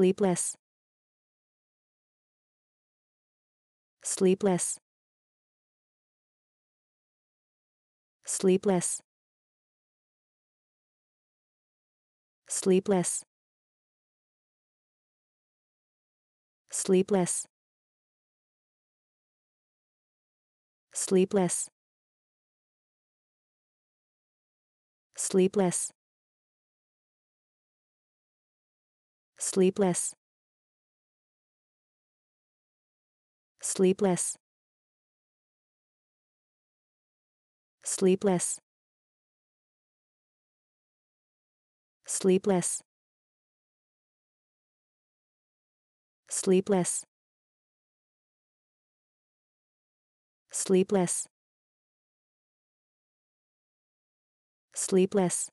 sleepless sleepless sleepless sleepless sleepless sleepless sleepless sleepless sleepless sleepless sleepless sleepless sleepless sleepless